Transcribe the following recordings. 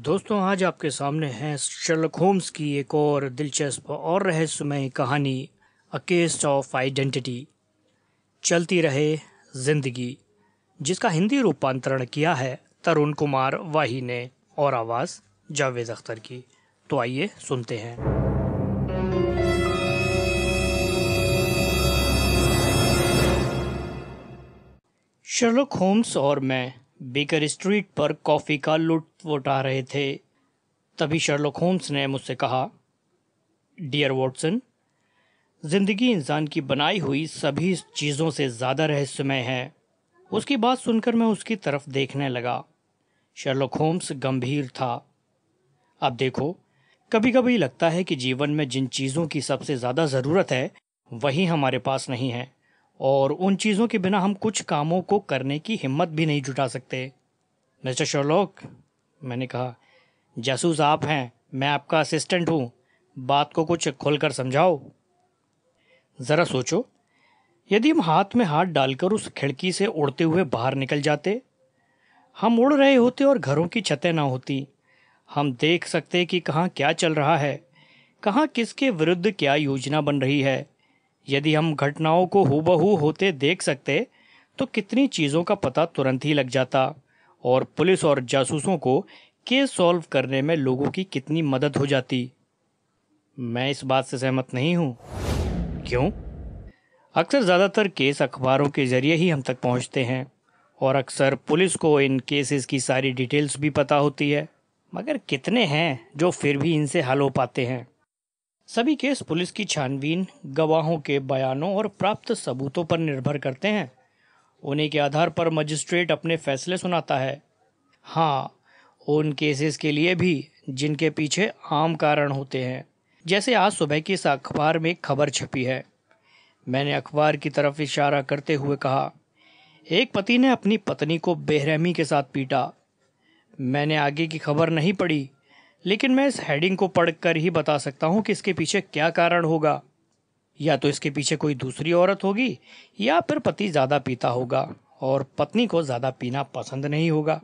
दोस्तों आज आपके सामने है शर्लक होम्स की एक और दिलचस्प और रहस्यमय कहानी अ केस्ट ऑफ आइडेंटिटी चलती रहे जिंदगी जिसका हिंदी रूपांतरण किया है तरुण कुमार वाही ने और आवाज़ जावेद अख्तर की तो आइए सुनते हैं शर्लक होम्स और मैं बेकर स्ट्रीट पर कॉफ़ी का लुत्फ उठा रहे थे तभी शर्लोक होम्स ने मुझसे कहा डियर वॉटसन जिंदगी इंसान की बनाई हुई सभी चीज़ों से ज़्यादा रहस्यमय है उसकी बात सुनकर मैं उसकी तरफ देखने लगा शर्लोक होम्स गंभीर था अब देखो कभी कभी लगता है कि जीवन में जिन चीज़ों की सबसे ज़्यादा ज़रूरत है वही हमारे पास नहीं है और उन चीज़ों के बिना हम कुछ कामों को करने की हिम्मत भी नहीं जुटा सकते मिस्टर शर्लोक मैंने कहा जासूस आप हैं मैं आपका असिस्टेंट हूँ बात को कुछ खोलकर समझाओ ज़रा सोचो यदि हम हाथ में हाथ डालकर उस खिड़की से उड़ते हुए बाहर निकल जाते हम उड़ रहे होते और घरों की छतें ना होती हम देख सकते कि कहाँ क्या चल रहा है कहाँ किसके विरुद्ध क्या योजना बन रही है यदि हम घटनाओं को हुबहू होते देख सकते तो कितनी चीज़ों का पता तुरंत ही लग जाता और पुलिस और जासूसों को केस सॉल्व करने में लोगों की कितनी मदद हो जाती मैं इस बात से सहमत नहीं हूँ क्यों अक्सर ज़्यादातर केस अखबारों के ज़रिए ही हम तक पहुँचते हैं और अक्सर पुलिस को इन केसेस की सारी डिटेल्स भी पता होती है मगर कितने हैं जो फिर भी इनसे हल हो पाते हैं सभी केस पुलिस की छानबीन गवाहों के बयानों और प्राप्त सबूतों पर निर्भर करते हैं उन्हीं के आधार पर मजिस्ट्रेट अपने फैसले सुनाता है हाँ उन केसेस के लिए भी जिनके पीछे आम कारण होते हैं जैसे आज सुबह की इस अखबार में खबर छपी है मैंने अखबार की तरफ इशारा करते हुए कहा एक पति ने अपनी पत्नी को बेरहमी के साथ पीटा मैंने आगे की खबर नहीं पढ़ी लेकिन मैं इस हेडिंग को पढ़कर ही बता सकता हूं कि इसके पीछे क्या कारण होगा या तो इसके पीछे कोई दूसरी औरत होगी या फिर पति ज़्यादा पीता होगा और पत्नी को ज़्यादा पीना पसंद नहीं होगा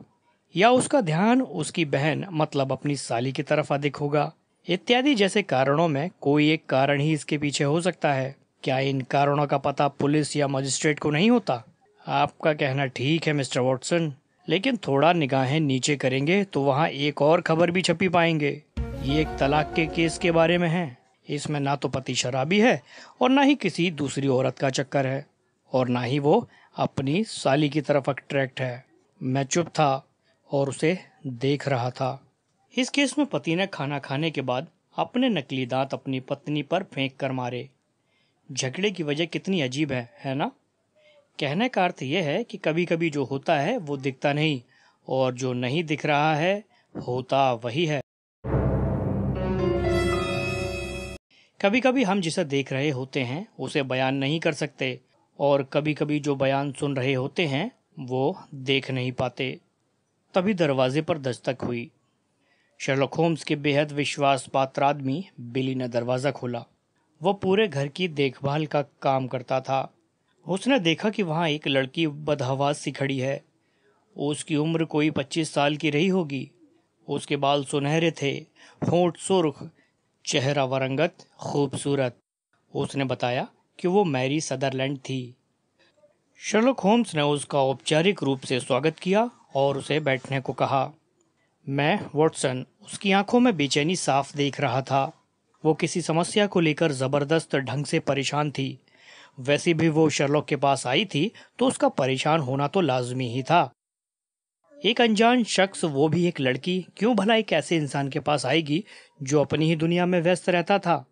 या उसका ध्यान उसकी बहन मतलब अपनी साली की तरफ अधिक होगा इत्यादि जैसे कारणों में कोई एक कारण ही इसके पीछे हो सकता है क्या इन कारणों का पता पुलिस या मजिस्ट्रेट को नहीं होता आपका कहना ठीक है मिस्टर वॉटसन लेकिन थोड़ा निगाहें नीचे करेंगे तो वहाँ एक और खबर भी छपी पाएंगे ये एक तलाक के केस के बारे में है इसमें ना तो पति शराबी है और ना ही किसी दूसरी औरत का चक्कर है और ना ही वो अपनी साली की तरफ अट्रैक्ट है मैं चुप था और उसे देख रहा था इस केस में पति ने खाना खाने के बाद अपने नकली दांत अपनी पत्नी पर फेंक कर मारे झगड़े की वजह कितनी अजीब है है ना कहने का अर्थ यह है कि कभी कभी जो होता है वो दिखता नहीं और जो नहीं दिख रहा है होता वही है कभी कभी हम जिसे देख रहे होते हैं उसे बयान नहीं कर सकते और कभी कभी जो बयान सुन रहे होते हैं वो देख नहीं पाते तभी दरवाजे पर दस्तक हुई शर्लक होम्स के बेहद विश्वास पात्र आदमी बिली ने दरवाज़ा खोला वो पूरे घर की देखभाल का काम करता था उसने देखा कि वहाँ एक लड़की बदहवास सी खड़ी है उसकी उम्र कोई पच्चीस साल की रही होगी उसके बाल सुनहरे थे होंठ सुर्ख चेहरा वरंगत खूबसूरत उसने बताया कि वो मैरी सदरलैंड थी शर्लक होम्स ने उसका औपचारिक रूप से स्वागत किया और उसे बैठने को कहा मैं वॉटसन उसकी आंखों में बेचैनी साफ देख रहा था वो किसी समस्या को लेकर ज़बरदस्त ढंग से परेशान थी वैसे भी वो शर्लोक के पास आई थी तो उसका परेशान होना तो लाजमी ही था एक अनजान शख्स वो भी एक लड़की क्यों भला एक ऐसे इंसान के पास आएगी जो अपनी ही दुनिया में व्यस्त रहता था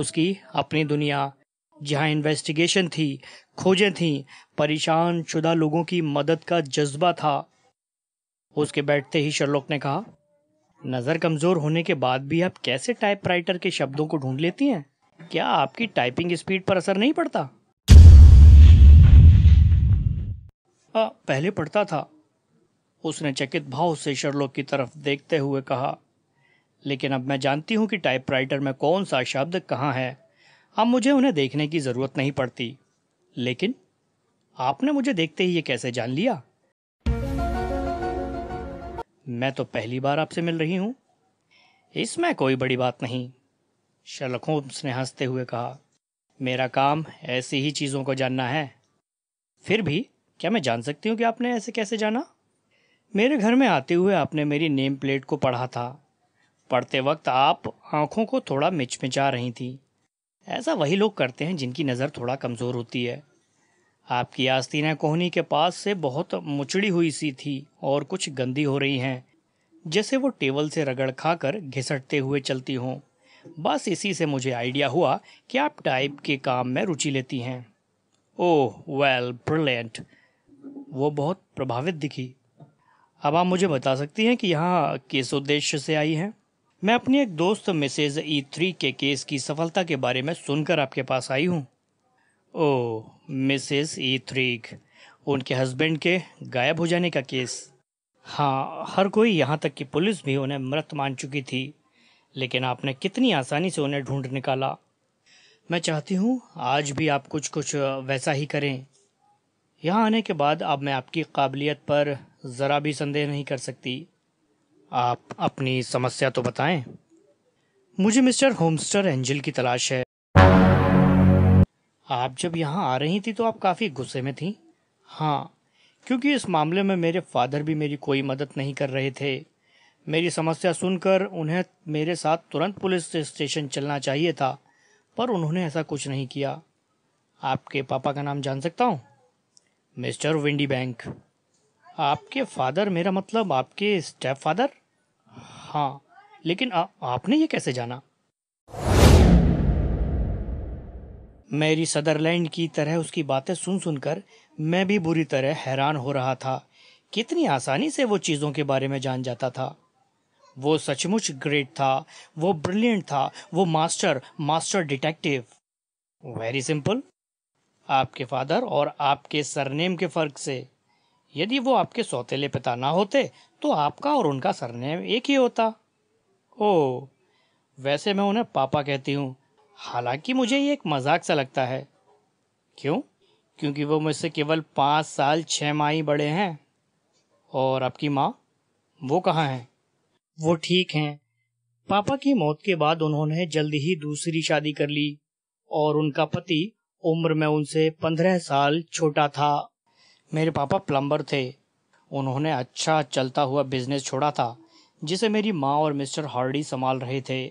उसकी अपनी दुनिया जहाँ इन्वेस्टिगेशन थी खोजें थी परेशान शुदा लोगों की मदद का जज्बा था उसके बैठते ही शर्लोक ने कहा नज़र कमज़ोर होने के बाद भी आप कैसे टाइपराइटर के शब्दों को ढूंढ लेती हैं क्या आपकी टाइपिंग स्पीड पर असर नहीं पड़ता आ, पहले पढ़ता था उसने चकित भाव से शर्लोक की तरफ देखते हुए कहा लेकिन अब मैं जानती हूं कि टाइपराइटर में कौन सा शब्द कहाँ है अब मुझे उन्हें देखने की ज़रूरत नहीं पड़ती लेकिन आपने मुझे देखते ही ये कैसे जान लिया मैं तो पहली बार आपसे मिल रही हूं इसमें कोई बड़ी बात नहीं शर्लखों होम्स ने हंसते हुए कहा मेरा काम ऐसी ही चीज़ों को जानना है फिर भी क्या मैं जान सकती हूँ कि आपने ऐसे कैसे जाना मेरे घर में आते हुए आपने मेरी नेम प्लेट को पढ़ा था पढ़ते वक्त आप आंखों को थोड़ा मिचमिचा रही थी ऐसा वही लोग करते हैं जिनकी नज़र थोड़ा कमज़ोर होती है आपकी आस्तीना कोहनी के पास से बहुत मुचड़ी हुई सी थी और कुछ गंदी हो रही हैं जैसे वो टेबल से रगड़ खाकर घिसटते हुए चलती हों बस इसी से मुझे आइडिया हुआ कि आप टाइप के काम में रुचि लेती हैं ओह वेल ब्रिलियंट वो बहुत प्रभावित दिखी अब आप मुझे बता सकती हैं कि यहाँ किस उद्देश्य से आई हैं मैं अपनी एक दोस्त मिसेज ई e थ्री के केस की सफलता के बारे में सुनकर आपके पास आई हूँ ओ मिसेज ई e थ्री उनके हस्बैंड के गायब हो जाने का केस हाँ हर कोई यहाँ तक कि पुलिस भी उन्हें मृत मान चुकी थी लेकिन आपने कितनी आसानी से उन्हें ढूंढ निकाला मैं चाहती हूँ आज भी आप कुछ कुछ वैसा ही करें यहाँ आने के बाद अब मैं आपकी काबिलियत पर ज़रा भी संदेह नहीं कर सकती आप अपनी समस्या तो बताएं मुझे मिस्टर होमस्टर एंजल की तलाश है आप जब यहाँ आ रही थी तो आप काफ़ी गुस्से में थी हाँ क्योंकि इस मामले में मेरे फादर भी मेरी कोई मदद नहीं कर रहे थे मेरी समस्या सुनकर उन्हें मेरे साथ तुरंत पुलिस स्टेशन चलना चाहिए था पर उन्होंने ऐसा कुछ नहीं किया आपके पापा का नाम जान सकता हूँ मिस्टर विंडी बैंक आपके फादर मेरा मतलब आपके स्टेप फादर हाँ लेकिन आ, आपने ये कैसे जाना मेरी सदरलैंड की तरह उसकी बातें सुन सुनकर मैं भी बुरी तरह हैरान हो रहा था कितनी आसानी से वो चीज़ों के बारे में जान जाता था वो सचमुच ग्रेट था वो ब्रिलियंट था वो master master detective very simple आपके फादर और आपके सरनेम के फ़र्क से यदि वो आपके सौतेले पिता ना होते तो आपका और उनका सरनेम एक ही होता ओ वैसे मैं उन्हें पापा कहती हूँ हालांकि मुझे ये एक मजाक सा लगता है क्यों क्योंकि वो मुझसे केवल पाँच साल छः माह ही बड़े हैं और आपकी माँ वो कहाँ हैं वो ठीक हैं पापा की मौत के बाद उन्होंने जल्दी ही दूसरी शादी कर ली और उनका पति उम्र में उनसे पंद्रह साल छोटा था मेरे पापा प्लम्बर थे उन्होंने अच्छा चलता हुआ बिजनेस छोड़ा था जिसे मेरी माँ और मिस्टर हार्डी संभाल रहे थे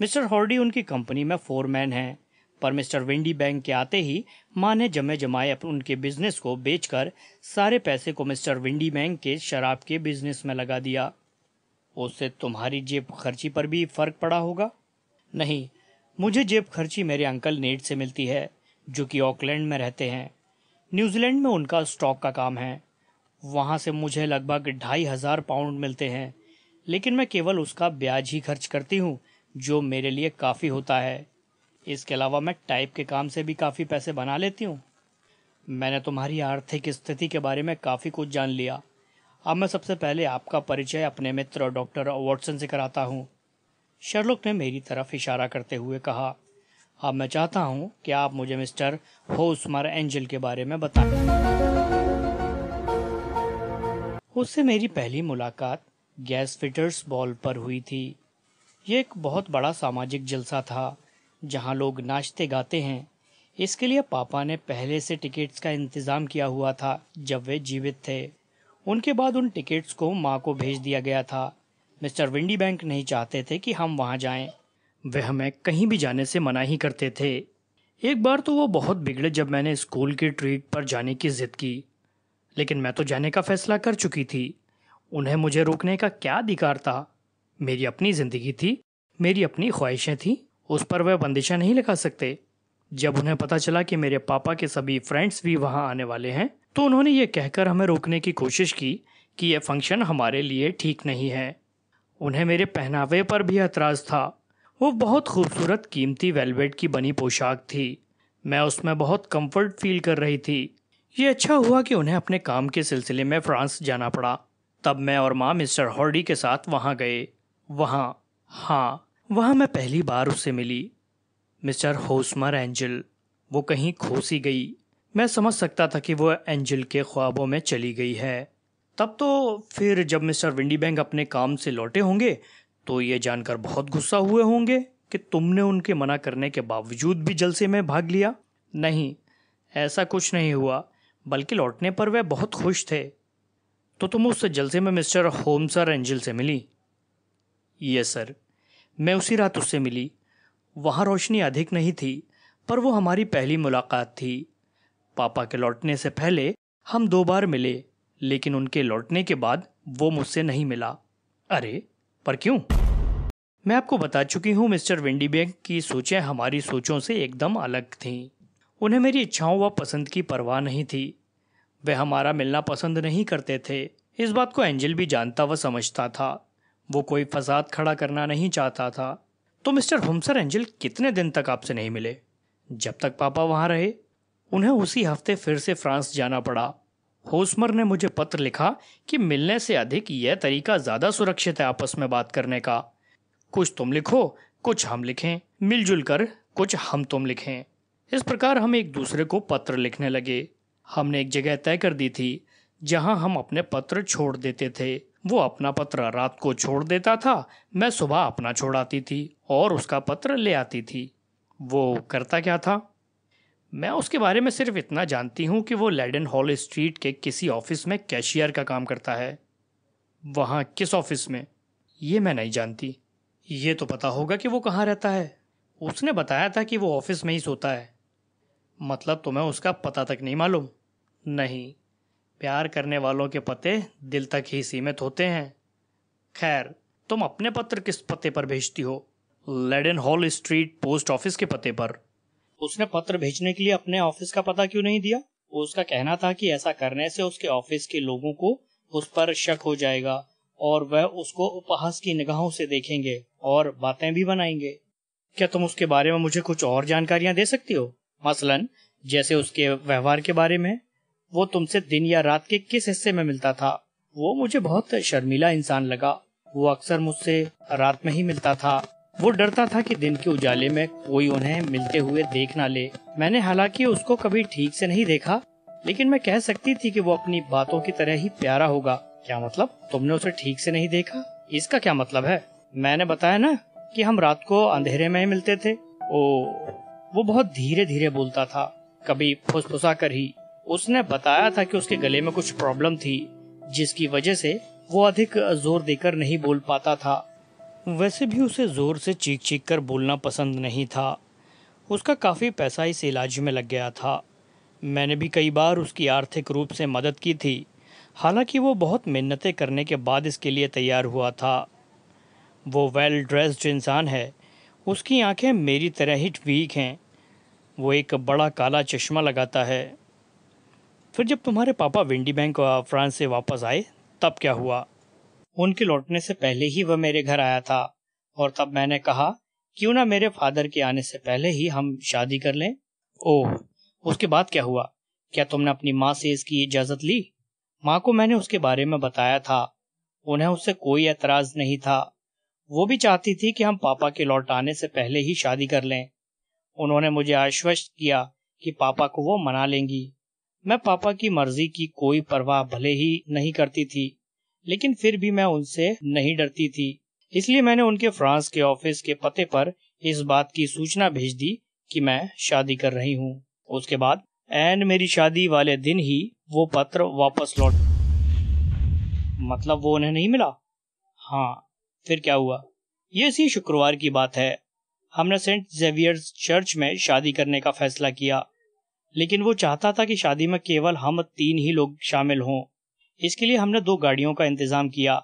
मिस्टर हार्डी उनकी कंपनी में फोरमैन हैं पर मिस्टर विंडी बैंक के आते ही माँ ने जमे जमाए उनके बिजनेस को बेचकर सारे पैसे को मिस्टर विंडी बैंक के शराब के बिजनेस में लगा दिया उससे तुम्हारी जेब खर्ची पर भी फर्क पड़ा होगा नहीं मुझे जेब खर्ची मेरे अंकल नेट से मिलती है जो कि ऑकलैंड में रहते हैं न्यूजीलैंड में उनका स्टॉक का काम है वहाँ से मुझे लगभग ढाई हज़ार पाउंड मिलते हैं लेकिन मैं केवल उसका ब्याज ही खर्च करती हूँ जो मेरे लिए काफ़ी होता है इसके अलावा मैं टाइप के काम से भी काफ़ी पैसे बना लेती हूँ मैंने तुम्हारी आर्थिक स्थिति के बारे में काफ़ी कुछ जान लिया अब मैं सबसे पहले आपका परिचय अपने मित्र डॉक्टर वॉटसन से कराता हूँ शर्लुक ने मेरी तरफ इशारा करते हुए कहा अब हाँ, मैं चाहता हूं कि आप मुझे मिस्टर होसमर एंजल के बारे में बताएं। उससे मेरी पहली मुलाकात गैस फिटर्स बॉल पर हुई थी ये एक बहुत बड़ा सामाजिक जलसा था जहां लोग नाचते गाते हैं इसके लिए पापा ने पहले से टिकट्स का इंतज़ाम किया हुआ था जब वे जीवित थे उनके बाद उन टिकट्स को माँ को भेज दिया गया था मिस्टर विंडी बैंक नहीं चाहते थे कि हम वहाँ जाएं। वे हमें कहीं भी जाने से मना ही करते थे एक बार तो वो बहुत बिगड़े जब मैंने स्कूल की ट्रीट पर जाने की ज़िद की लेकिन मैं तो जाने का फैसला कर चुकी थी उन्हें मुझे रोकने का क्या अधिकार था मेरी अपनी ज़िंदगी थी मेरी अपनी ख्वाहिशें थी उस पर वह बंदिशा नहीं लगा सकते जब उन्हें पता चला कि मेरे पापा के सभी फ्रेंड्स भी वहाँ आने वाले हैं तो उन्होंने ये कहकर हमें रोकने की कोशिश की कि यह फंक्शन हमारे लिए ठीक नहीं है उन्हें मेरे पहनावे पर भी एतराज़ था वो बहुत खूबसूरत कीमती वेलवेट की बनी पोशाक थी मैं उसमें बहुत कंफर्ट फील कर रही थी ये अच्छा हुआ कि उन्हें अपने काम के सिलसिले में फ्रांस जाना पड़ा तब मैं और माँ मिस्टर हॉर्डी के साथ वहाँ गए वहाँ हाँ वहाँ मैं पहली बार उससे मिली मिस्टर होसमर एंजल वो कहीं खोसी गई मैं समझ सकता था कि वो एंजल के ख्वाबों में चली गई है तब तो फिर जब मिस्टर विंडी बैंक अपने काम से लौटे होंगे तो ये जानकर बहुत गुस्सा हुए होंगे कि तुमने उनके मना करने के बावजूद भी जलसे में भाग लिया नहीं ऐसा कुछ नहीं हुआ बल्कि लौटने पर वे बहुत खुश थे तो तुम उस जलसे में मिस्टर होम सर एंजल से मिली ये सर मैं उसी रात उससे मिली वहाँ रोशनी अधिक नहीं थी पर वो हमारी पहली मुलाकात थी पापा के लौटने से पहले हम दो बार मिले लेकिन उनके लौटने के बाद वो मुझसे नहीं मिला अरे पर क्यों मैं आपको बता चुकी हूँ मिस्टर बैग की सोचें हमारी सोचों से एकदम अलग थीं उन्हें मेरी इच्छाओं व पसंद की परवाह नहीं थी वे हमारा मिलना पसंद नहीं करते थे इस बात को एंजल भी जानता व समझता था वो कोई फसाद खड़ा करना नहीं चाहता था तो मिस्टर हुमसर एंजल कितने दिन तक आपसे नहीं मिले जब तक पापा वहाँ रहे उन्हें उसी हफ्ते फिर से फ्रांस जाना पड़ा होस्मर ने मुझे पत्र लिखा कि मिलने से अधिक यह तरीका ज़्यादा सुरक्षित है आपस में बात करने का कुछ तुम लिखो कुछ हम लिखें मिलजुल कर कुछ हम तुम लिखें इस प्रकार हम एक दूसरे को पत्र लिखने लगे हमने एक जगह तय कर दी थी जहां हम अपने पत्र छोड़ देते थे वो अपना पत्र रात को छोड़ देता था मैं सुबह अपना छोड़ आती थी और उसका पत्र ले आती थी वो करता क्या था मैं उसके बारे में सिर्फ इतना जानती हूँ कि वो लेडन हॉल स्ट्रीट के किसी ऑफिस में कैशियर का काम करता है वहाँ किस ऑफिस में ये मैं नहीं जानती ये तो पता होगा कि वो कहाँ रहता है उसने बताया था कि वो ऑफिस में ही सोता है मतलब तुम्हें तो उसका पता तक नहीं मालूम नहीं प्यार करने वालों के पते दिल तक ही सीमित होते हैं खैर तुम अपने पत्र किस पते पर भेजती हो Leadenhall street post office के पते पर उसने पत्र भेजने के लिए अपने ऑफिस का पता क्यों नहीं दिया उसका कहना था कि ऐसा करने से उसके ऑफिस के लोगों को उस पर शक हो जाएगा और वह उसको उपहास की निगाहों से देखेंगे और बातें भी बनाएंगे क्या तुम उसके बारे में मुझे कुछ और जानकारियां दे सकती हो मसलन जैसे उसके व्यवहार के बारे में वो तुमसे दिन या रात के किस हिस्से में मिलता था वो मुझे बहुत शर्मीला इंसान लगा वो अक्सर मुझसे रात में ही मिलता था वो डरता था कि दिन के उजाले में कोई उन्हें मिलते हुए देख ना ले मैंने हालांकि उसको कभी ठीक से नहीं देखा लेकिन मैं कह सकती थी कि वो अपनी बातों की तरह ही प्यारा होगा क्या मतलब तुमने उसे ठीक से नहीं देखा इसका क्या मतलब है मैंने बताया ना कि हम रात को अंधेरे में ही मिलते थे ओ वो बहुत धीरे धीरे बोलता था कभी फुसफुसा कर ही उसने बताया था कि उसके गले में कुछ प्रॉब्लम थी जिसकी वजह से वो अधिक जोर देकर नहीं बोल पाता था वैसे भी उसे ज़ोर से चीख चीख कर बोलना पसंद नहीं था उसका काफ़ी पैसा इस इलाज में लग गया था मैंने भी कई बार उसकी आर्थिक रूप से मदद की थी हालांकि वो बहुत मिन्नतें करने के बाद इसके लिए तैयार हुआ था वो वेल ड्रेस्ड इंसान है उसकी आंखें मेरी तरह ही वीक हैं वो एक बड़ा काला चश्मा लगाता है फिर जब तुम्हारे पापा विंडी बैंक फ्रांस से वापस आए तब क्या हुआ उनके लौटने से पहले ही वह मेरे घर आया था और तब मैंने कहा क्यों ना मेरे फादर के आने से पहले ही हम शादी कर लें ओह उसके बाद क्या हुआ क्या तुमने अपनी माँ से इसकी इजाजत ली माँ को मैंने उसके बारे में बताया था उन्हें उससे कोई एतराज नहीं था वो भी चाहती थी कि हम पापा के लौट आने से पहले ही शादी कर लें उन्होंने मुझे आश्वस्त किया कि पापा को वो मना लेंगी मैं पापा की मर्जी की कोई परवाह भले ही नहीं करती थी लेकिन फिर भी मैं उनसे नहीं डरती थी इसलिए मैंने उनके फ्रांस के ऑफिस के पते पर इस बात की सूचना भेज दी कि मैं शादी कर रही हूँ उसके बाद एन मेरी शादी वाले दिन ही वो पत्र वापस लौट मतलब वो उन्हें नहीं मिला हाँ फिर क्या हुआ ये इसी शुक्रवार की बात है हमने सेंट जेवियर्स चर्च में शादी करने का फैसला किया लेकिन वो चाहता था कि शादी में केवल हम तीन ही लोग शामिल हों इसके लिए हमने दो गाड़ियों का इंतजाम किया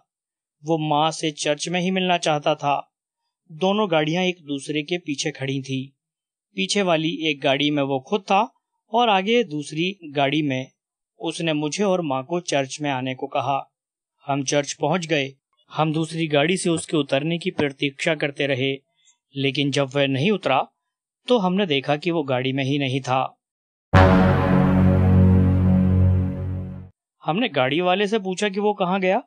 वो माँ से चर्च में ही मिलना चाहता था दोनों गाड़ियां एक दूसरे के पीछे खड़ी थी पीछे वाली एक गाड़ी में वो खुद था और आगे दूसरी गाड़ी में उसने मुझे और माँ को चर्च में आने को कहा हम चर्च पहुंच गए हम दूसरी गाड़ी से उसके उतरने की प्रतीक्षा करते रहे लेकिन जब वह नहीं उतरा तो हमने देखा कि वो गाड़ी में ही नहीं था हमने गाड़ी वाले से पूछा कि वो कहाँ गया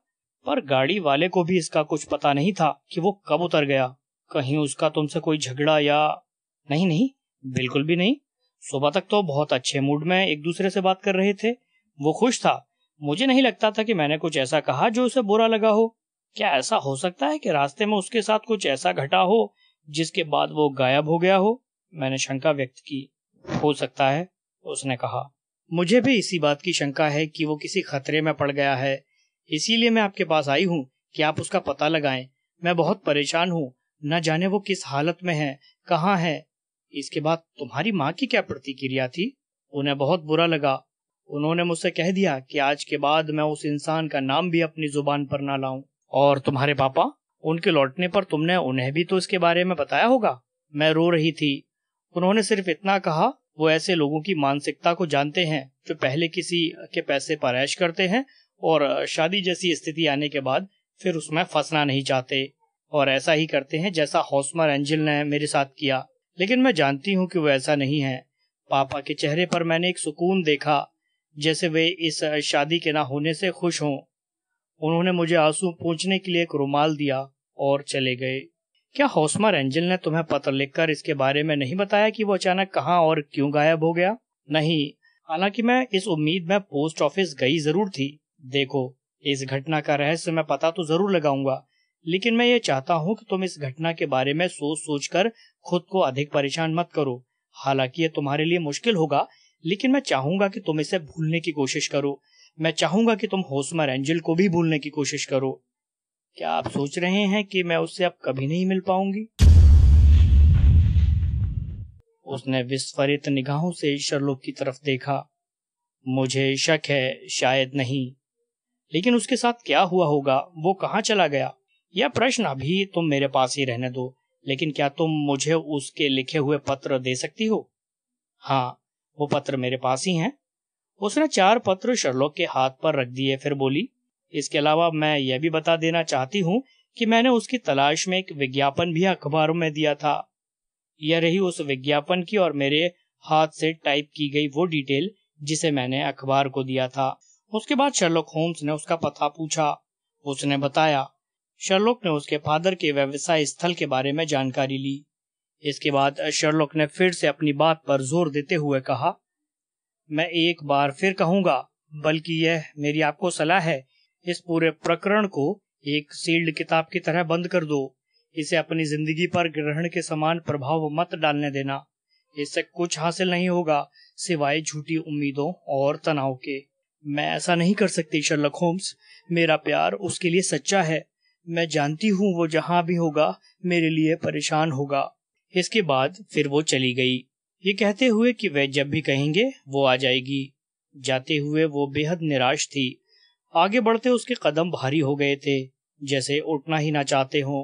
पर गाड़ी वाले को भी इसका कुछ पता नहीं था कि वो कब उतर गया कहीं उसका तुमसे कोई झगड़ा या नहीं नहीं बिल्कुल भी नहीं सुबह तक तो बहुत अच्छे मूड में एक दूसरे से बात कर रहे थे वो खुश था मुझे नहीं लगता था कि मैंने कुछ ऐसा कहा जो उसे बुरा लगा हो क्या ऐसा हो सकता है कि रास्ते में उसके साथ कुछ ऐसा घटा हो जिसके बाद वो गायब हो गया हो मैंने शंका व्यक्त की हो सकता है उसने कहा मुझे भी इसी बात की शंका है कि वो किसी खतरे में पड़ गया है इसीलिए मैं आपके पास आई हूँ कि आप उसका पता लगाएं मैं बहुत परेशान हूँ न जाने वो किस हालत में है कहाँ है इसके बाद तुम्हारी माँ की क्या प्रतिक्रिया थी उन्हें बहुत बुरा लगा उन्होंने मुझसे कह दिया कि आज के बाद मैं उस इंसान का नाम भी अपनी जुबान पर ना लाऊं और तुम्हारे पापा उनके लौटने पर तुमने उन्हें भी तो इसके बारे में बताया होगा मैं रो रही थी उन्होंने सिर्फ इतना कहा वो ऐसे लोगों की मानसिकता को जानते हैं जो पहले किसी के पैसे पर ऐश करते हैं और शादी जैसी स्थिति आने के बाद फिर उसमें फंसना नहीं चाहते और ऐसा ही करते हैं जैसा हौसमर एंजल ने मेरे साथ किया लेकिन मैं जानती हूँ कि वो ऐसा नहीं है पापा के चेहरे पर मैंने एक सुकून देखा जैसे वे इस शादी के ना होने से खुश हों उन्होंने मुझे आंसू पूछने के लिए एक रुमाल दिया और चले गए क्या हौसमर एंजल ने तुम्हें पत्र लिखकर इसके बारे में नहीं बताया कि वो अचानक कहाँ और क्यों गायब हो गया नहीं हालांकि मैं इस उम्मीद में पोस्ट ऑफिस गई जरूर थी देखो इस घटना का रहस्य मैं पता तो जरूर लगाऊंगा लेकिन मैं ये चाहता हूँ कि तुम इस घटना के बारे में सोच सोच कर खुद को अधिक परेशान मत करो हालांकि ये तुम्हारे लिए मुश्किल होगा लेकिन मैं चाहूंगा कि तुम इसे भूलने की कोशिश करो मैं चाहूंगा कि तुम होसमर एंजल को भी भूलने की कोशिश करो क्या आप सोच रहे हैं कि मैं उससे अब कभी नहीं मिल पाऊंगी उसने विस्फरित निगाहों से शर्लोक की तरफ देखा मुझे शक है शायद नहीं लेकिन उसके साथ क्या हुआ होगा वो कहाँ चला गया यह प्रश्न अभी तुम मेरे पास ही रहने दो लेकिन क्या तुम मुझे उसके लिखे हुए पत्र दे सकती हो हाँ वो पत्र मेरे पास ही हैं उसने चार पत्र शर्लोक के हाथ पर रख दिए फिर बोली इसके अलावा मैं यह भी बता देना चाहती हूँ कि मैंने उसकी तलाश में एक विज्ञापन भी अखबारों में दिया था यह रही उस विज्ञापन की और मेरे हाथ से टाइप की गई वो डिटेल जिसे मैंने अखबार को दिया था उसके बाद शर्लोक होम्स ने उसका पता पूछा उसने बताया शर्लोक ने उसके फादर के व्यवसाय स्थल के बारे में जानकारी ली इसके बाद शर्लोक ने फिर से अपनी बात पर जोर देते हुए कहा मैं एक बार फिर कहूंगा बल्कि यह मेरी आपको सलाह है इस पूरे प्रकरण को एक सील्ड किताब की तरह बंद कर दो इसे अपनी जिंदगी पर ग्रहण के समान प्रभाव मत डालने देना इससे कुछ हासिल नहीं होगा सिवाय झूठी उम्मीदों और तनाव के मैं ऐसा नहीं कर सकती शर्लक होम्स मेरा प्यार उसके लिए सच्चा है मैं जानती हूँ वो जहाँ भी होगा मेरे लिए परेशान होगा इसके बाद फिर वो चली गई ये कहते हुए कि वह जब भी कहेंगे वो आ जाएगी जाते हुए वो बेहद निराश थी आगे बढ़ते उसके कदम भारी हो गए थे जैसे उठना ही ना चाहते हो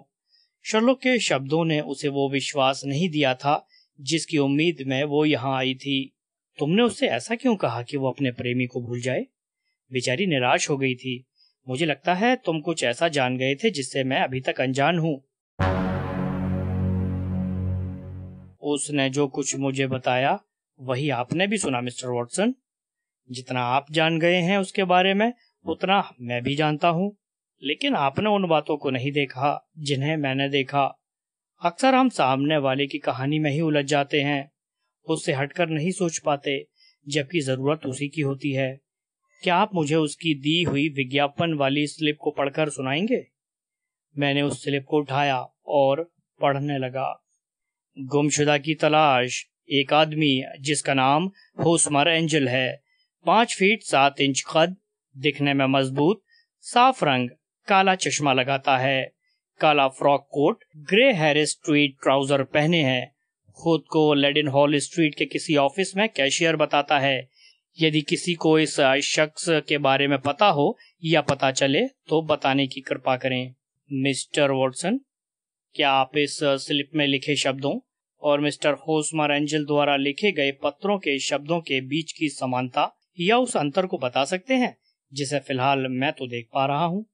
शर्लोक के शब्दों ने उसे वो विश्वास नहीं दिया था जिसकी उम्मीद में वो यहाँ आई थी तुमने उससे ऐसा क्यों कहा कि वो अपने प्रेमी को भूल जाए बेचारी निराश हो गई थी मुझे लगता है तुम कुछ ऐसा जान गए थे जिससे मैं अभी तक अनजान हूँ उसने जो कुछ मुझे बताया वही आपने भी सुना मिस्टर वॉटसन जितना आप जान गए हैं उसके बारे में उतना मैं भी जानता हूँ लेकिन आपने उन बातों को नहीं देखा जिन्हें मैंने देखा अक्सर हम सामने वाले की कहानी में ही उलझ जाते हैं उससे हटकर नहीं सोच पाते जबकि जरूरत उसी की होती है क्या आप मुझे उसकी दी हुई विज्ञापन वाली स्लिप को पढ़कर सुनाएंगे मैंने उस स्लिप को उठाया और पढ़ने लगा गुमशुदा की तलाश एक आदमी जिसका नाम होस्मर एंजल है पांच फीट सात इंच कद दिखने में मजबूत साफ रंग काला चश्मा लगाता है काला frock coat grey Harris street trousers पहने हैं खुद को लेडिन हॉल स्ट्रीट के किसी ऑफिस में कैशियर बताता है यदि किसी को इस शख्स के बारे में पता हो या पता चले तो बताने की कृपा करें मिस्टर वॉटसन क्या आप इस स्लिप में लिखे शब्दों और मिस्टर होसमर एंजल द्वारा लिखे गए पत्रों के शब्दों के बीच की समानता या उस अंतर को बता सकते हैं जिसे फिलहाल मैं तो देख पा रहा हूँ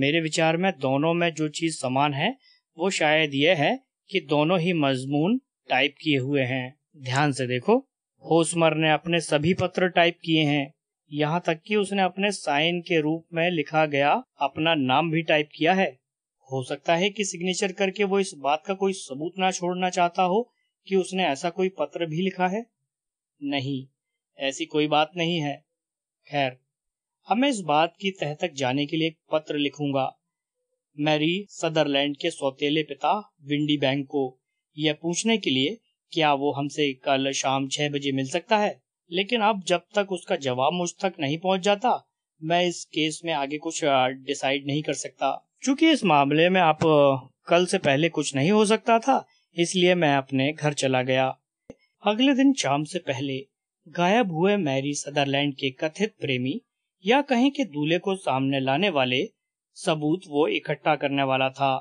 मेरे विचार में दोनों में जो चीज समान है वो शायद यह है कि दोनों ही मजमून टाइप किए हुए हैं ध्यान से देखो होसमर ने अपने सभी पत्र टाइप किए हैं यहाँ तक कि उसने अपने साइन के रूप में लिखा गया अपना नाम भी टाइप किया है हो सकता है कि सिग्नेचर करके वो इस बात का कोई सबूत ना छोड़ना चाहता हो कि उसने ऐसा कोई पत्र भी लिखा है नहीं ऐसी कोई बात नहीं है खैर अब मैं इस बात की तह तक जाने के लिए एक पत्र लिखूंगा मैरी सदरलैंड के सौतेले पिता विंडी बैंक को यह पूछने के लिए क्या वो हमसे कल शाम छह बजे मिल सकता है लेकिन अब जब तक उसका जवाब मुझ तक नहीं पहुंच जाता मैं इस केस में आगे कुछ डिसाइड नहीं कर सकता क्योंकि इस मामले में आप कल से पहले कुछ नहीं हो सकता था इसलिए मैं अपने घर चला गया अगले दिन शाम से पहले गायब हुए मैरी सदरलैंड के कथित प्रेमी या कहें कि दूल्हे को सामने लाने वाले सबूत वो इकट्ठा करने वाला था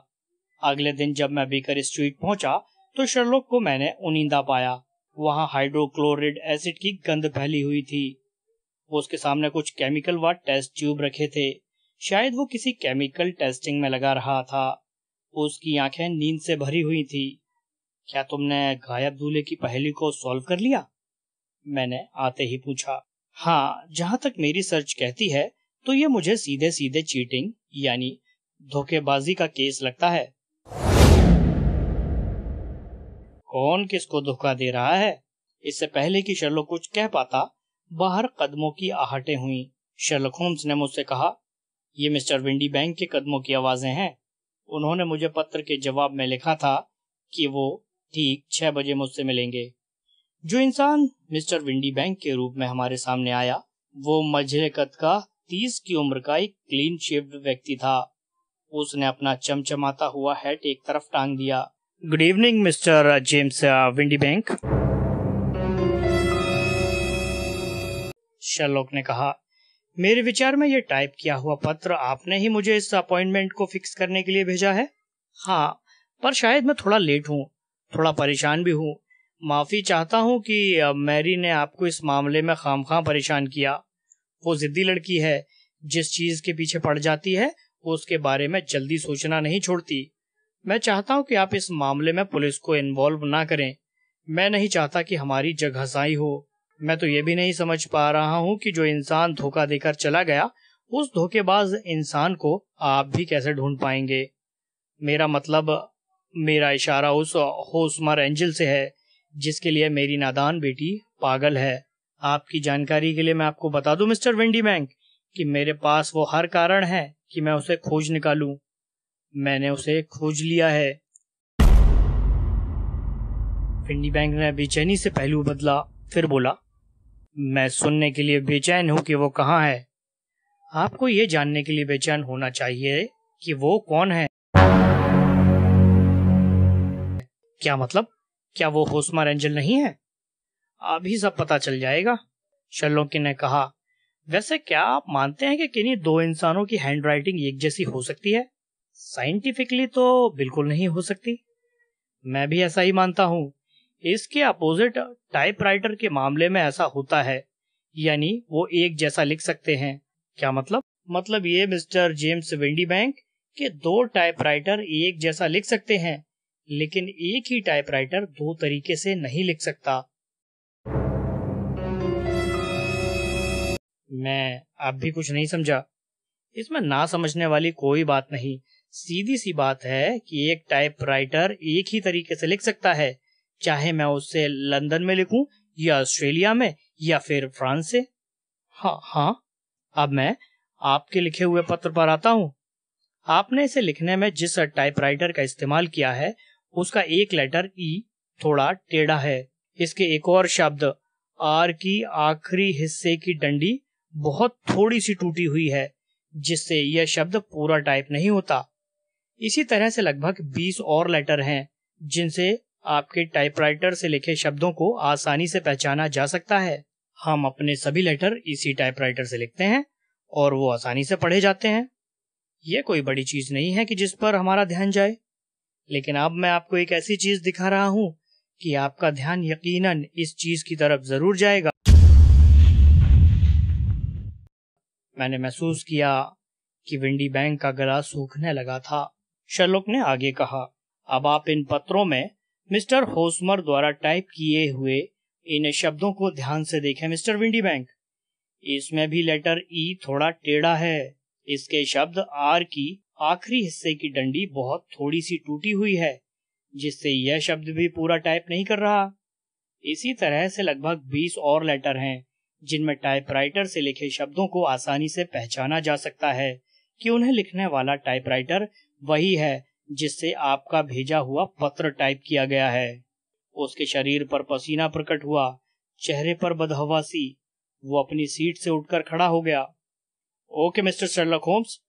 अगले दिन जब मैं बीकर स्ट्रीट पहुंचा तो शर्लोक को मैंने उनिंदा पाया वहां हाइड्रोक्लोरिड एसिड की गंध फैली हुई थी उसके सामने कुछ केमिकल व टेस्ट ट्यूब रखे थे शायद वो किसी केमिकल टेस्टिंग में लगा रहा था उसकी आंखें नींद से भरी हुई थी क्या तुमने गायब दूल्हे की पहेली को सॉल्व कर लिया मैंने आते ही पूछा हाँ जहाँ तक मेरी सर्च कहती है तो ये मुझे सीधे सीधे चीटिंग यानी धोखेबाजी का केस लगता है कौन किसको धोखा दे रहा है इससे पहले कि शर्लोक कुछ कह पाता बाहर कदमों की आहटें हुई शर्लक होम्स ने मुझसे कहा ये मिस्टर विंडी बैंक के कदमों की आवाजें हैं उन्होंने मुझे पत्र के जवाब में लिखा था कि वो ठीक छह बजे मुझसे मिलेंगे जो इंसान मिस्टर विंडी बैंक के रूप में हमारे सामने आया वो मझे कद का तीस की उम्र का एक क्लीन शेव्ड व्यक्ति था उसने अपना चमचमाता हुआ हैट एक तरफ टांग दिया good evening Mr James Windibank Sherlock ने कहा मेरे विचार में ये टाइप किया हुआ पत्र आपने ही मुझे इस अपॉइंटमेंट को फिक्स करने के लिए भेजा है हाँ पर शायद मैं थोड़ा लेट हूँ थोड़ा परेशान भी हूँ माफ़ी चाहता हूँ कि मैरी ने आपको इस मामले में खाम खां परेशान किया वो ज़िद्दी लड़की है जिस चीज़ के पीछे पड़ जाती है वो उसके बारे में जल्दी सोचना नहीं छोड़ती मैं चाहता हूँ कि आप इस मामले में पुलिस को इन्वॉल्व ना करें मैं नहीं चाहता कि हमारी साई हो मैं तो ये भी नहीं समझ पा रहा हूँ कि जो इंसान धोखा देकर चला गया उस धोखेबाज इंसान को आप भी कैसे ढूंढ पाएंगे मेरा मतलब मेरा इशारा उस होस्मर एंजल से है जिसके लिए मेरी नादान बेटी पागल है आपकी जानकारी के लिए मैं आपको बता दूं मिस्टर विंडी बैंक कि मेरे पास वो हर कारण है कि मैं उसे खोज निकालूं मैंने उसे खोज लिया है विंडी बैंक ने बेचैनी से पहलू बदला फिर बोला मैं सुनने के लिए बेचैन हूं कि वो कहाँ है आपको ये जानने के लिए बेचैन होना चाहिए कि वो कौन है क्या मतलब क्या वो होस्मा एंजल नहीं है अभी सब पता चल जाएगा शर्लोकी ने कहा वैसे क्या आप मानते हैं कि किन्हीं दो इंसानों की हैंडराइटिंग एक जैसी हो सकती है साइंटिफिकली तो बिल्कुल नहीं हो सकती मैं भी ऐसा ही मानता हूँ इसके अपोजिट टाइपराइटर के मामले में ऐसा होता है यानी वो एक जैसा लिख सकते हैं क्या मतलब मतलब ये मिस्टर जेम्स विंडी बैंक के दो टाइपराइटर एक जैसा लिख सकते हैं लेकिन एक ही टाइपराइटर दो तरीके से नहीं लिख सकता मैं अब भी कुछ नहीं समझा इसमें ना समझने वाली कोई बात नहीं सीधी सी बात है कि एक टाइपराइटर एक ही तरीके से लिख सकता है चाहे मैं उससे लंदन में लिखूं या ऑस्ट्रेलिया में या फिर फ्रांस से हाँ हाँ अब मैं आपके लिखे हुए पत्र पर आता हूँ आपने इसे लिखने में जिस टाइपराइटर का इस्तेमाल किया है उसका एक लेटर ई थोड़ा टेढ़ा है इसके एक और शब्द आर की आखिरी हिस्से की डंडी बहुत थोड़ी सी टूटी हुई है जिससे यह शब्द पूरा टाइप नहीं होता इसी तरह से लगभग 20 और लेटर हैं जिनसे आपके टाइपराइटर से लिखे शब्दों को आसानी से पहचाना जा सकता है हम अपने सभी लेटर इसी टाइपराइटर से लिखते हैं और वो आसानी से पढ़े जाते हैं ये कोई बड़ी चीज नहीं है कि जिस पर हमारा ध्यान जाए लेकिन अब मैं आपको एक ऐसी चीज दिखा रहा हूँ कि आपका ध्यान यकीनन इस चीज की तरफ जरूर जाएगा मैंने महसूस किया कि विंडी बैंक का गला सूखने लगा था शर्लोक ने आगे कहा अब आप इन पत्रों में मिस्टर होसमर द्वारा टाइप किए हुए इन शब्दों को ध्यान से देखें मिस्टर विंडी बैंक इसमें भी लेटर ई थोड़ा टेढ़ा है इसके शब्द आर की आखिरी हिस्से की डंडी बहुत थोड़ी सी टूटी हुई है जिससे यह शब्द भी पूरा टाइप नहीं कर रहा इसी तरह से लगभग 20 और लेटर हैं जिनमें टाइपराइटर से लिखे शब्दों को आसानी से पहचाना जा सकता है कि उन्हें लिखने वाला टाइपराइटर वही है जिससे आपका भेजा हुआ पत्र टाइप किया गया है उसके शरीर पर पसीना प्रकट हुआ चेहरे पर बदहवासी वो अपनी सीट से उठकर खड़ा हो गया ओके मिस्टर शर्लक होम्स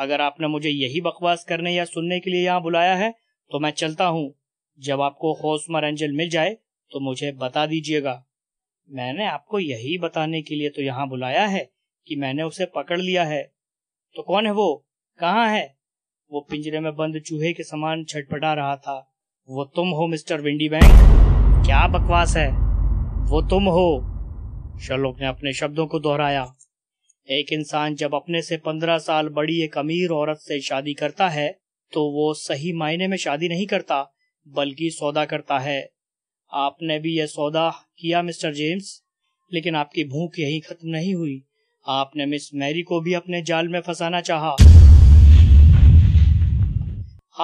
अगर आपने मुझे यही बकवास करने या सुनने के लिए यहाँ बुलाया है तो मैं चलता हूँ जब आपको खोसमर एंजल मिल जाए तो मुझे बता दीजिएगा मैंने आपको यही बताने के लिए तो यहाँ बुलाया है कि मैंने उसे पकड़ लिया है तो कौन है वो कहाँ है वो पिंजरे में बंद चूहे के समान छटपटा रहा था वो तुम हो मिस्टर विंडी बैंक क्या बकवास है वो तुम हो शलोक ने अपने शब्दों को दोहराया एक इंसान जब अपने से पंद्रह साल बड़ी एक अमीर औरत से शादी करता है तो वो सही मायने में शादी नहीं करता बल्कि सौदा करता है आपने भी यह सौदा किया मिस्टर जेम्स लेकिन आपकी भूख यही खत्म नहीं हुई आपने मिस मैरी को भी अपने जाल में फंसाना चाहा।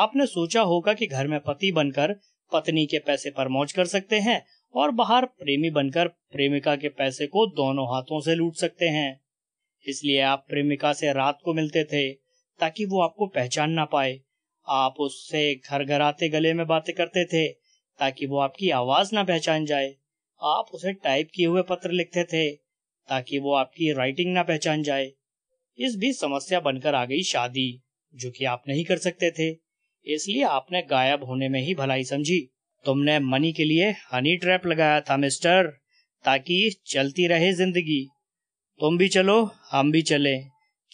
आपने सोचा होगा कि घर में पति बनकर पत्नी के पैसे पर मौज कर सकते हैं और बाहर प्रेमी बनकर प्रेमिका के पैसे को दोनों हाथों से लूट सकते हैं इसलिए आप प्रेमिका से रात को मिलते थे ताकि वो आपको पहचान ना पाए आप उससे घर घर आते गले में बातें करते थे ताकि वो आपकी आवाज ना पहचान जाए आप उसे टाइप किए हुए पत्र लिखते थे ताकि वो आपकी राइटिंग ना पहचान जाए इस बीच समस्या बनकर आ गई शादी जो कि आप नहीं कर सकते थे इसलिए आपने गायब होने में ही भलाई समझी तुमने मनी के लिए हनी ट्रैप लगाया था मिस्टर ताकि चलती रहे जिंदगी तुम भी चलो हम भी चले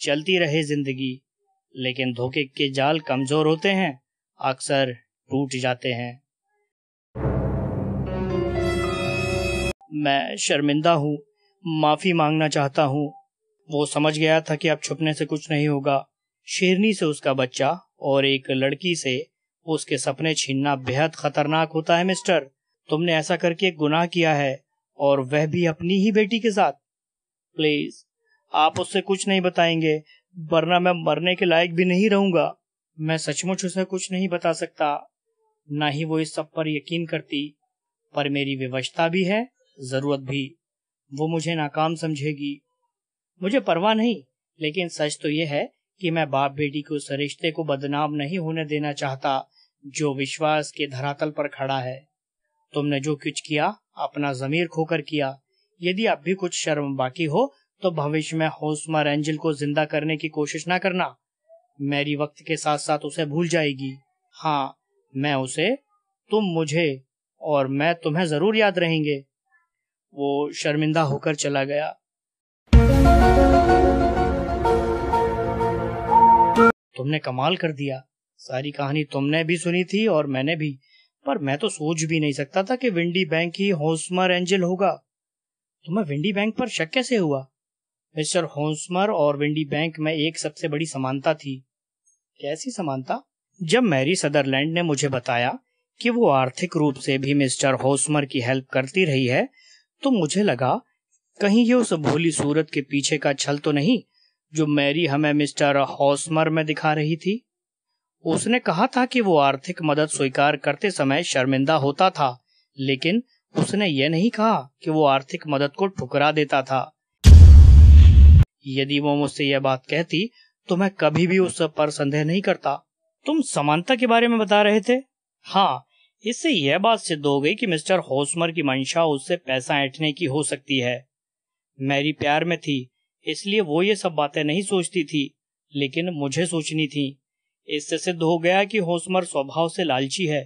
चलती रहे जिंदगी लेकिन धोखे के जाल कमजोर होते हैं अक्सर टूट जाते हैं मैं शर्मिंदा हूँ माफी मांगना चाहता हूँ वो समझ गया था कि अब छुपने से कुछ नहीं होगा शेरनी से उसका बच्चा और एक लड़की से उसके सपने छीनना बेहद खतरनाक होता है मिस्टर तुमने ऐसा करके गुनाह किया है और वह भी अपनी ही बेटी के साथ प्लीज आप उससे कुछ नहीं बताएंगे वरना मैं मरने के लायक भी नहीं रहूंगा मैं सचमुच उसे कुछ नहीं बता सकता ना ही वो इस सब पर यकीन करती पर मेरी विवशता भी है जरूरत भी वो मुझे नाकाम समझेगी मुझे परवाह नहीं लेकिन सच तो ये है कि मैं बाप बेटी के उस रिश्ते को बदनाम नहीं होने देना चाहता जो विश्वास के धरातल पर खड़ा है तुमने जो कुछ किया अपना जमीर खोकर किया यदि अब भी कुछ शर्म बाकी हो तो भविष्य में होस्मर एंजल को जिंदा करने की कोशिश ना करना मैरी वक्त के साथ साथ उसे भूल जाएगी हाँ मैं उसे तुम मुझे और मैं तुम्हें जरूर याद रहेंगे वो शर्मिंदा होकर चला गया तुमने कमाल कर दिया सारी कहानी तुमने भी सुनी थी और मैंने भी पर मैं तो सोच भी नहीं सकता था कि विंडी बैंक ही होसमर एंजल होगा तुम्हें तो विंडी बैंक पर शक कैसे हुआ मिस्टर होन्समर और विंडी बैंक में एक सबसे बड़ी समानता थी कैसी समानता जब मैरी सदरलैंड ने मुझे बताया कि वो आर्थिक रूप से भी मिस्टर होस्मर की हेल्प करती रही है तो मुझे लगा कहीं ये उस भोली सूरत के पीछे का छल तो नहीं जो मैरी हमें मिस्टर होस्मर में दिखा रही थी उसने कहा था कि वो आर्थिक मदद स्वीकार करते समय शर्मिंदा होता था लेकिन उसने यह नहीं कहा कि वो आर्थिक मदद को ठुकरा देता था यदि वो मुझसे यह बात कहती तो मैं कभी भी उस पर संदेह नहीं करता तुम समानता के बारे में बता रहे थे हाँ इससे यह बात सिद्ध हो गई कि मिस्टर होसमर की मंशा उससे पैसा ऐंठने की हो सकती है मैरी प्यार में थी इसलिए वो ये सब बातें नहीं सोचती थी लेकिन मुझे सोचनी थी इससे सिद्ध हो गया कि होसमर स्वभाव से लालची है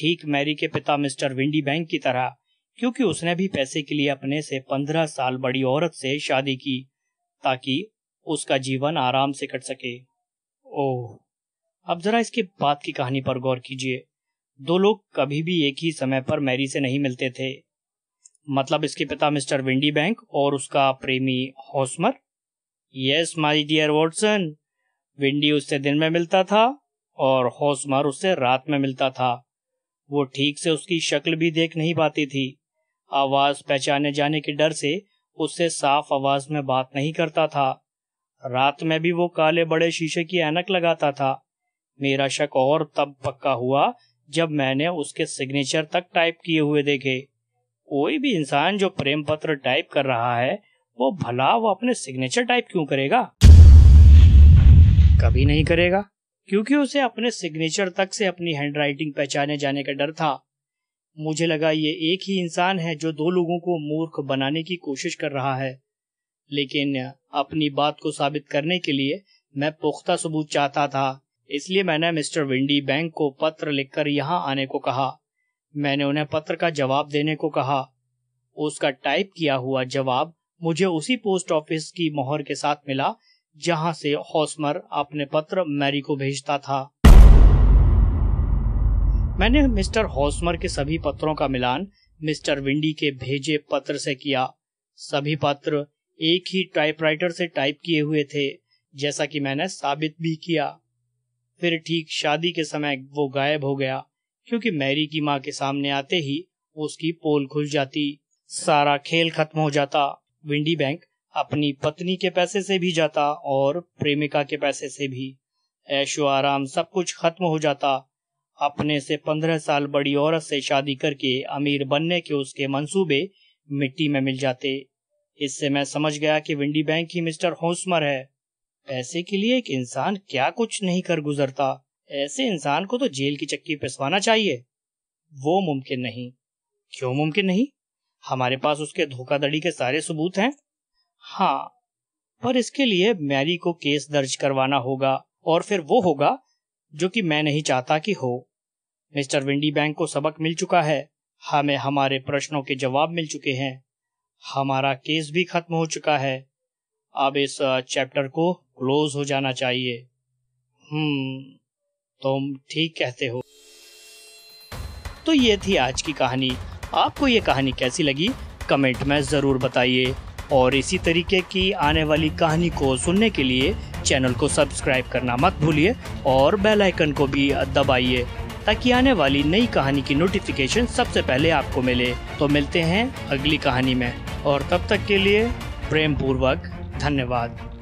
ठीक मैरी के पिता मिस्टर विंडी बैंक की तरह क्योंकि उसने भी पैसे के लिए अपने से पंद्रह साल बड़ी औरत से शादी की ताकि उसका जीवन आराम से कट सके ओह अब जरा इसके बाद की कहानी पर गौर कीजिए दो लोग कभी भी एक ही समय पर मैरी से नहीं मिलते थे मतलब इसके पिता मिस्टर विंडी बैंक और उसका प्रेमी Hosmer yes my dear Watson Windy उससे दिन में मिलता था और हॉस्मर उससे रात में मिलता था वो ठीक से उसकी शक्ल भी देख नहीं पाती थी आवाज पहचाने जाने के डर से उससे साफ आवाज में बात नहीं करता था रात में भी वो काले बड़े शीशे की ऐनक लगाता था मेरा शक और तब पक्का हुआ जब मैंने उसके सिग्नेचर तक टाइप किए हुए देखे कोई भी इंसान जो प्रेम पत्र टाइप कर रहा है वो भला वो अपने सिग्नेचर टाइप क्यों करेगा कभी नहीं करेगा क्योंकि उसे अपने सिग्नेचर तक से अपनी हैंडराइटिंग पहचाने जाने का डर था मुझे लगा ये एक ही इंसान है जो दो लोगों को मूर्ख बनाने की कोशिश कर रहा है लेकिन अपनी बात को साबित करने के लिए मैं पुख्ता सबूत चाहता था इसलिए मैंने मिस्टर विंडी बैंक को पत्र लिखकर यहाँ आने को कहा मैंने उन्हें पत्र का जवाब देने को कहा उसका टाइप किया हुआ जवाब मुझे उसी पोस्ट ऑफिस की मोहर के साथ मिला जहां से हौसमर अपने पत्र मैरी को भेजता था मैंने मिस्टर हॉस्मर के सभी पत्रों का मिलान मिस्टर विंडी के भेजे पत्र से किया सभी पत्र एक ही टाइपराइटर से टाइप किए हुए थे जैसा कि मैंने साबित भी किया फिर ठीक शादी के समय वो गायब हो गया क्योंकि मैरी की माँ के सामने आते ही उसकी पोल खुल जाती सारा खेल खत्म हो जाता विंडी बैंक अपनी पत्नी के पैसे से भी जाता और प्रेमिका के पैसे से भी ऐशो आराम सब कुछ खत्म हो जाता अपने से पंद्रह साल बड़ी औरत से शादी करके अमीर बनने के उसके मंसूबे मिट्टी में मिल जाते इससे मैं समझ गया कि विंडी बैंक ही मिस्टर होस्मर है पैसे के लिए एक इंसान क्या कुछ नहीं कर गुजरता ऐसे इंसान को तो जेल की चक्की पिसवाना चाहिए वो मुमकिन नहीं क्यों मुमकिन नहीं हमारे पास उसके धोखाधड़ी के सारे सबूत हैं हाँ पर इसके लिए मैरी को केस दर्ज करवाना होगा और फिर वो होगा जो कि मैं नहीं चाहता कि हो मिस्टर विंडी बैंक को सबक मिल चुका है हमें हमारे प्रश्नों के जवाब मिल चुके हैं हमारा केस भी खत्म हो चुका है अब इस चैप्टर को क्लोज हो जाना चाहिए हम्म तुम ठीक कहते हो तो ये थी आज की कहानी आपको ये कहानी कैसी लगी कमेंट में ज़रूर बताइए और इसी तरीके की आने वाली कहानी को सुनने के लिए चैनल को सब्सक्राइब करना मत भूलिए और बेल आइकन को भी दबाइए ताकि आने वाली नई कहानी की नोटिफिकेशन सबसे पहले आपको मिले तो मिलते हैं अगली कहानी में और तब तक के लिए प्रेम पूर्वक धन्यवाद